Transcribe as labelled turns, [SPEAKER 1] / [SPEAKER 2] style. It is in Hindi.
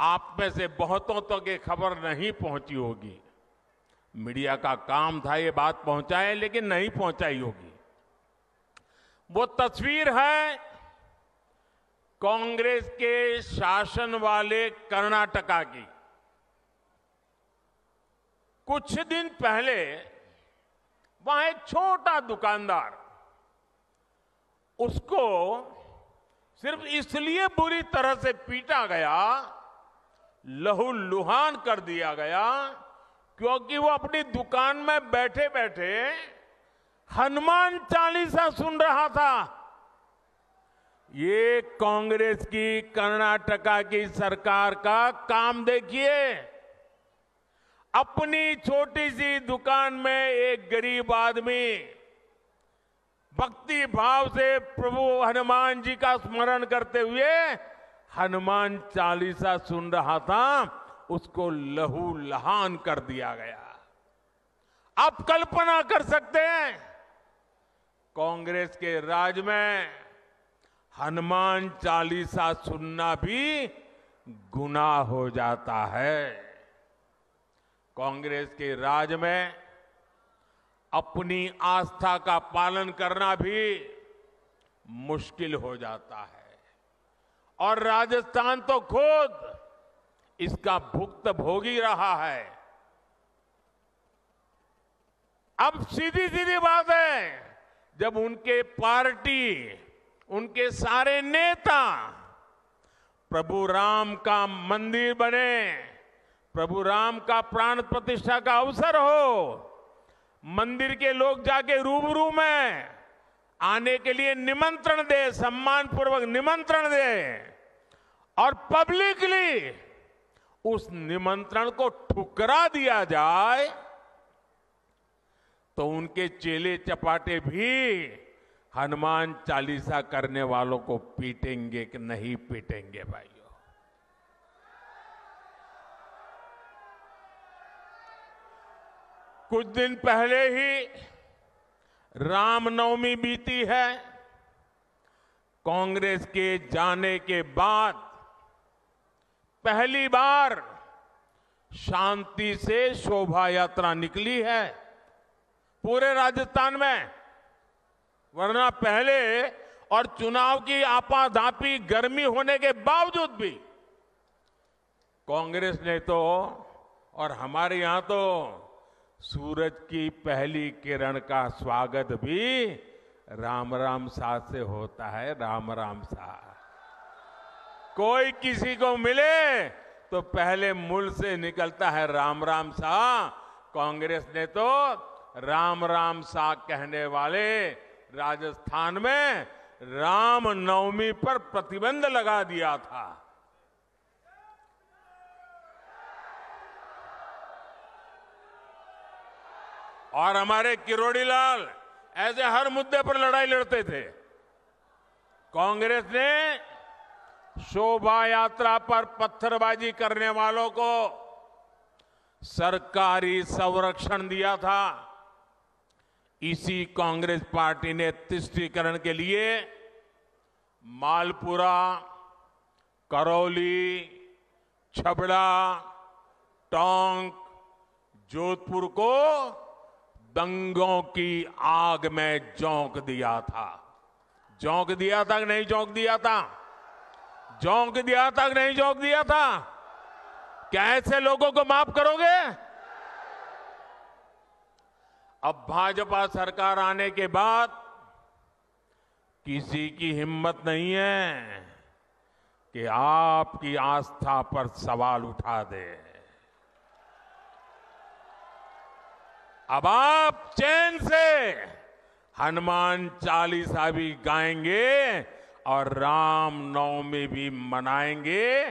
[SPEAKER 1] आप में से बहुतों तक तो ये खबर नहीं पहुंची होगी मीडिया का काम था ये बात पहुंचाए लेकिन नहीं पहुंचाई होगी वो तस्वीर है कांग्रेस के शासन वाले कर्नाटका की कुछ दिन पहले वहां एक छोटा दुकानदार उसको सिर्फ इसलिए बुरी तरह से पीटा गया लहूलुहान लुहान कर दिया गया क्योंकि वो अपनी दुकान में बैठे बैठे हनुमान चालीसा सुन रहा था ये कांग्रेस की कर्नाटका की सरकार का काम देखिए अपनी छोटी सी दुकान में एक गरीब आदमी भक्ति भाव से प्रभु हनुमान जी का स्मरण करते हुए हनुमान चालीसा सुन रहा था उसको लहू लहान कर दिया गया आप कल्पना कर सकते हैं कांग्रेस के राज में हनुमान चालीसा सुनना भी गुनाह हो जाता है कांग्रेस के राज में अपनी आस्था का पालन करना भी मुश्किल हो जाता है और राजस्थान तो खुद इसका भुक्त भोगी रहा है अब सीधी सीधी बात है जब उनके पार्टी उनके सारे नेता प्रभु राम का मंदिर बने प्रभु राम का प्राण प्रतिष्ठा का अवसर हो मंदिर के लोग जाके रूबरू में आने के लिए निमंत्रण दे सम्मान पूर्वक निमंत्रण दे और पब्लिकली उस निमंत्रण को ठुकरा दिया जाए तो उनके चेले चपाटे भी हनुमान चालीसा करने वालों को पीटेंगे कि नहीं पीटेंगे भाइयों कुछ दिन पहले ही रामनवमी बीती है कांग्रेस के जाने के बाद पहली बार शांति से शोभा यात्रा निकली है पूरे राजस्थान में वरना पहले और चुनाव की आपाधापी गर्मी होने के बावजूद भी कांग्रेस ने तो और हमारे यहां तो सूरज की पहली किरण का स्वागत भी राम राम साथ से होता है राम राम साथ कोई किसी को मिले तो पहले मूल से निकलता है राम राम सा कांग्रेस ने तो राम राम सा कहने वाले राजस्थान में राम नवमी पर प्रतिबंध लगा दिया था और हमारे किरोड़ी लाल ऐसे हर मुद्दे पर लड़ाई लड़ते थे कांग्रेस ने शोभा यात्रा पर पत्थरबाजी करने वालों को सरकारी संरक्षण दिया था इसी कांग्रेस पार्टी ने तुष्टिकरण के लिए मालपुरा करौली छबड़ा टोंक जोधपुर को दंगों की आग में जोंक दिया था जोंक दिया था कि नहीं जोंक दिया था चौंक दिया था कि नहीं चौंक दिया था क्या ऐसे लोगों को माफ करोगे अब भाजपा सरकार आने के बाद किसी की हिम्मत नहीं है कि आपकी आस्था पर सवाल उठा दे अब आप चैन से हनुमान चालीसा भी गाएंगे और रामनवमी भी मनाएंगे